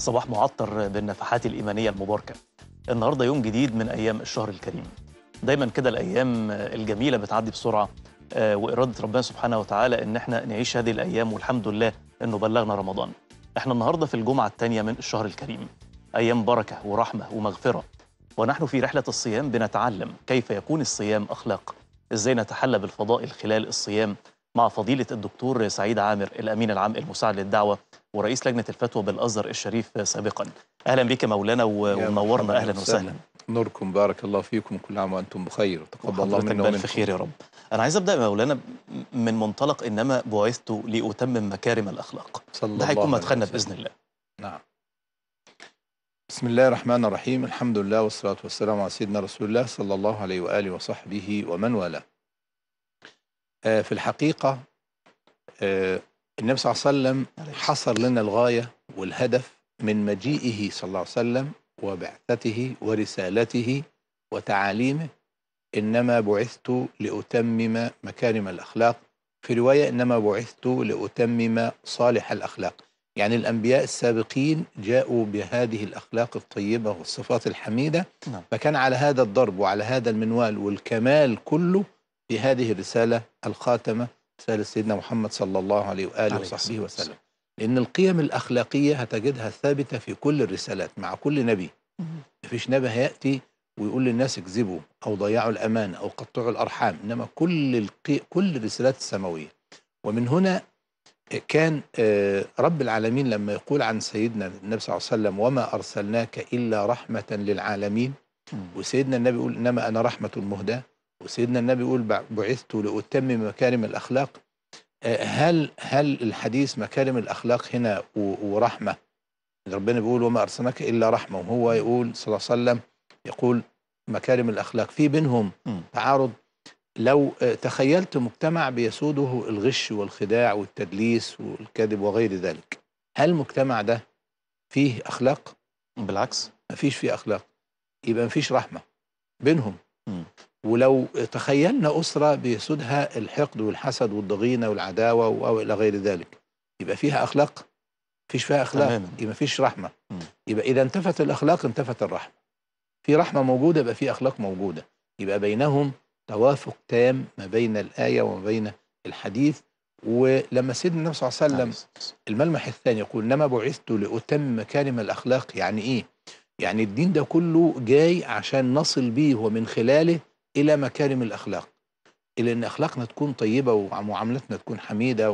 صباح معطر بالنفحات الإيمانية المباركة النهاردة يوم جديد من أيام الشهر الكريم دايما كده الأيام الجميلة بتعدي بسرعة آه، وإرادة ربنا سبحانه وتعالى إن إحنا نعيش هذه الأيام والحمد لله إنه بلغنا رمضان إحنا النهاردة في الجمعة الثانية من الشهر الكريم أيام بركة ورحمة ومغفرة ونحن في رحلة الصيام بنتعلم كيف يكون الصيام أخلاق إزاي نتحلى بالفضائل خلال الصيام مع فضيلة الدكتور سعيد عامر الأمين العام المساعد للدعوة ورئيس لجنة الفتوى بالأزهر الشريف سابقا أهلا بك مولانا ومنورنا أهلا وسهلا نوركم بارك الله فيكم كل عام وأنتم بخير تقبل الله منا ومنكم خير يا رب أنا عايز أبدأ مولانا من منطلق إنما بعثت لأتمم مكارم الأخلاق صلى ده هيكون مدخلنا بإذن الله نعم بسم الله الرحمن الرحيم الحمد لله والصلاة والسلام على سيدنا رسول الله صلى الله عليه وآله وصحبه ومن والاه آه، في الحقيقة آه، النبي صلى الله عليه وسلم حصر لنا الغاية والهدف من مجيئه صلى الله عليه وسلم وبعثته ورسالته وتعاليمه إنما بعثت لأتمم مكارم الأخلاق في رواية إنما بعثت لأتمم صالح الأخلاق يعني الأنبياء السابقين جاءوا بهذه الأخلاق الطيبة والصفات الحميدة نعم. فكان على هذا الضرب وعلى هذا المنوال والكمال كله في هذه الرسالة الخاتمة رسالة سيدنا محمد صلى الله عليه وآله عليه وصحبه وسلم لأن القيم الأخلاقية هتجدها ثابتة في كل الرسالات مع كل نبي مفيش نبي هيأتي ويقول للناس اكذبوا أو ضيعوا الأمان أو قطعوا الأرحام إنما كل القي... كل الرسالات السماوية ومن هنا كان آه، رب العالمين لما يقول عن سيدنا النبي صلى الله عليه وسلم وما أرسلناك إلا رحمة للعالمين وسيدنا النبي يقول إنما أنا رحمة مهداة سيدنا النبي يقول بعثت لأتمم مكارم الأخلاق آه، هل هل الحديث مكارم الأخلاق هنا ورحمة ربنا بيقول وما أرسلناك إلا رحمة وهو يقول صلى الله عليه وسلم يقول مكارم الأخلاق في بينهم تعارض لو آه، تخيلت مجتمع بيسوده الغش والخداع والتدليس والكذب وغير ذلك هل المجتمع ده فيه أخلاق؟ بالعكس ما فيش فيه أخلاق يبقى ما فيش رحمة بينهم ولو تخيلنا أسرة بيسودها الحقد والحسد والضغينة والعداوة وإلى غير ذلك يبقى فيها أخلاق فيش فيها أخلاق تماما. يبقى فيش رحمة يبقى إذا انتفت الأخلاق انتفت الرحمة في رحمة موجودة يبقى في أخلاق موجودة يبقى بينهم توافق تام ما بين الآية وما بين الحديث ولما سيدنا النبي صلى الله عليه وسلم الملمح الثاني يقول إنما بعثت لأتم مكارم الأخلاق يعني إيه؟ يعني الدين ده كله جاي عشان نصل بيه ومن خلاله إلى مكارم الأخلاق إلى أن أخلاقنا تكون طيبة ومعاملتنا تكون حميدة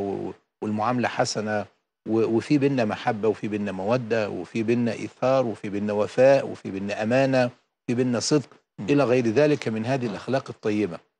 والمعاملة حسنة وفي بينا محبة وفي بينا مودة وفي بينا إيثار وفي بينا وفاء وفي بينا أمانة وفي بينا صدق إلى غير ذلك من هذه الأخلاق الطيبة